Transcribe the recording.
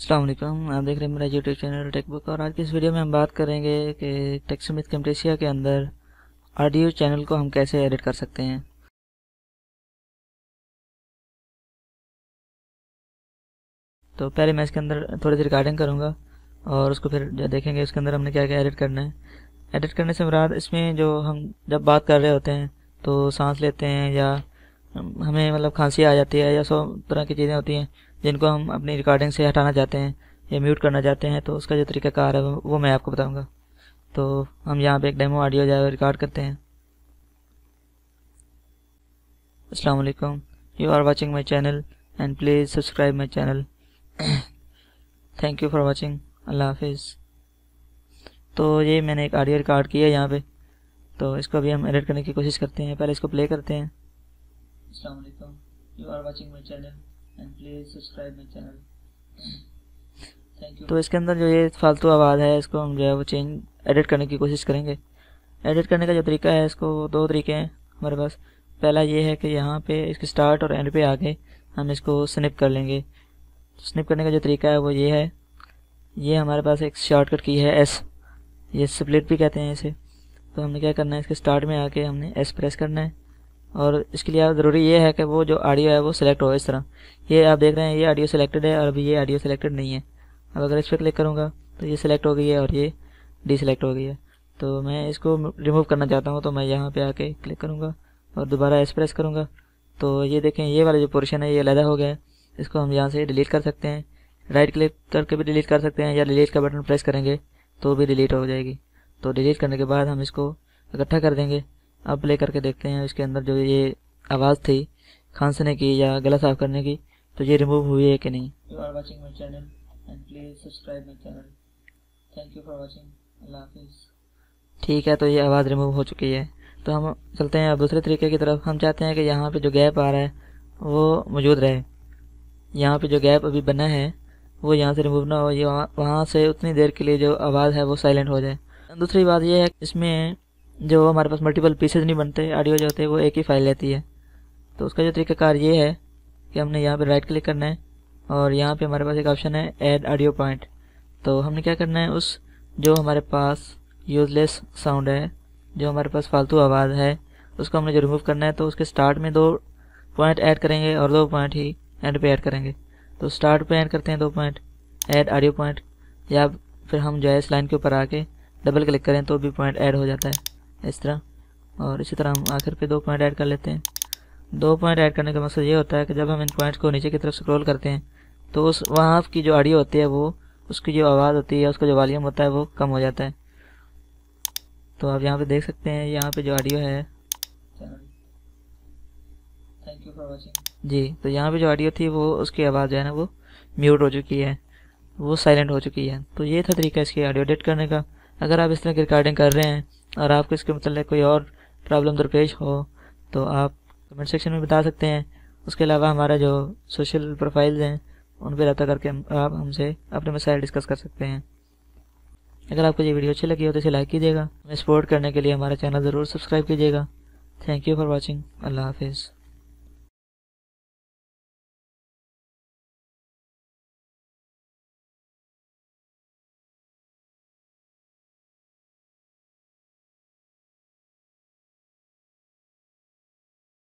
अल्लाम आप देख रहे हैं मेरा यूट्यूब चैनल टेकबुक और आज की इस वीडियो में हम बात करेंगे कि टेक्समिथ कैमटेसिया के अंदर ऑडियो चैनल को हम कैसे एडिट कर सकते हैं तो पहले मैं इसके अंदर थोड़ी सी रिकॉर्डिंग करूँगा और उसको फिर देखेंगे उसके अंदर हमने क्या क्या एडिट करना है एडिट करने से मुराद इसमें जो हम जब बात कर रहे होते हैं तो सांस लेते हैं या हमें मतलब खांसी आ जाती है या सौ तरह की चीज़ें होती हैं जिनको हम अपनी रिकॉर्डिंग से हटाना चाहते हैं या म्यूट करना चाहते हैं तो उसका जो तरीकाकार है वो मैं आपको बताऊँगा तो हम यहाँ पर एक डेमो ऑडियो जो रिकॉर्ड करते हैं असलकम you are watching my channel and please subscribe my channel thank you for watching अल्लाह हाफिज़ तो ये मैंने एक ऑडियो रिकॉर्ड किया है यहाँ पे तो इसको अभी हम एडिट करने की कोशिश करते हैं पहले इसको प्ले करते हैं असलम you are watching my channel तो इसके अंदर जो ये फालतू आवाज़ है इसको हम जो है वो चेंज एडिट करने की कोशिश करेंगे एडिट करने का जो तरीका है इसको दो तरीके हैं हमारे पास पहला ये है कि यहाँ पे इसके स्टार्ट और एंड पे आके हम इसको स्निप कर लेंगे स्निप तो करने का जो तरीका है वो ये है ये हमारे पास एक शॉर्टकट की है एस ये स्प्लिट भी कहते हैं इसे तो हमने क्या करना है इसके स्टार्ट में आके हमने एस प्रेस करना है और इसके लिए ज़रूरी ये है कि वो जो ऑडियो है वो सिलेक्ट हो इस तरह ये आप देख रहे हैं ये ऑडियो सिलेक्टेड है और अभी ये ऑडियो सिलेक्टेड नहीं है अब अगर इस पर क्लिक करूँगा तो ये सिलेक्ट हो गई है और ये डिसलेक्ट हो गई है तो मैं इसको रिमूव करना चाहता हूँ तो मैं यहाँ पे आके क्लिक करूँगा और दोबारा एस प्रेस करूँगा तो ये देखें ये वाला जो पोर्शन है ये अलहदा हो गया है इसको हम यहाँ से डिलीट कर सकते हैं राइट क्लिक करके भी डिलीट कर सकते हैं या डिलीट का बटन प्रेस करेंगे तो भी डिलीट हो जाएगी तो डिलीट करने के बाद हम इसको इकट्ठा कर देंगे अब प्ले करके देखते हैं इसके अंदर जो ये आवाज़ थी खांसने की या गला साफ करने की तो ये रिमूव हुई है कि नहीं you are watching my channel and please subscribe my channel thank you for watching ठीक है तो ये आवाज़ रिमूव हो चुकी है तो हम चलते हैं अब दूसरे तरीके की तरफ हम चाहते हैं कि यहाँ पे जो गैप आ रहा है वो मौजूद रहे यहाँ पे जो गैप अभी बना है वो यहाँ से रिमूव ना हो ये वहाँ से उतनी देर के लिए जो आवाज़ है वो साइलेंट हो जाए दूसरी बात यह है इसमें जो हमारे पास मल्टीपल पीसेज नहीं बनते ऑडियो जो होते हैं वो एक ही फाइल लेती है तो उसका जो तरीकाकार ये है कि हमने यहाँ पर राइट क्लिक करना है और यहाँ पर हमारे पास एक ऑप्शन है ऐड ऑडियो पॉइंट तो हमने क्या करना है उस जो हमारे पास यूजलेस साउंड है जो हमारे पास फालतू आवाज़ है उसको हमने जो रिमूव करना है तो उसके स्टार्ट में दो पॉइंट ऐड करेंगे और दो पॉइंट ही एंड पे ऐड करेंगे तो स्टार्ट पे ऐड करते हैं दो पॉइंट ऐड ऑडियो पॉइंट या फिर हम जो है इस लाइन के ऊपर आके डबल क्लिक करें तो भी पॉइंट ऐड हो जाता है इस तरह और इसी तरह हम आखिर पे दो पॉइंट ऐड कर लेते हैं दो पॉइंट ऐड करने का मकसद ये होता है कि जब हम इन पॉइंट्स को नीचे की तरफ स्क्रॉल करते हैं तो उस वहाँ की जो ऑडियो होती है वो उसकी जो आवाज़ होती है उसका जो वॉल्यूम होता है वो कम हो जाता है तो आप यहाँ पे देख सकते हैं यहाँ पे जो ऑडियो है थैंक यू फॉर वॉचिंग जी तो यहाँ पे जो ऑडियो थी वो उसकी आवाज़ जो है ना वो म्यूट हो चुकी है वो साइलेंट हो चुकी है तो ये था तरीका इसकी ऑडियो एडिट करने का अगर आप इस तरह की रिकॉर्डिंग कर रहे हैं और आपको इसके मतलब कोई और प्रॉब्लम दरपेश हो तो आप कमेंट सेक्शन में बता सकते हैं उसके अलावा हमारा जो सोशल प्रोफाइल्स हैं उन पर रहता करके आप हमसे अपने मसाइल डिस्कस कर सकते हैं अगर आपको ये वीडियो अच्छी लगी हो तो इसे लाइक कीजिएगा हमें सपोर्ट करने के लिए हमारा चैनल ज़रूर सब्सक्राइब कीजिएगा थैंक यू फॉर वॉचिंग अल्लाह हाफिज़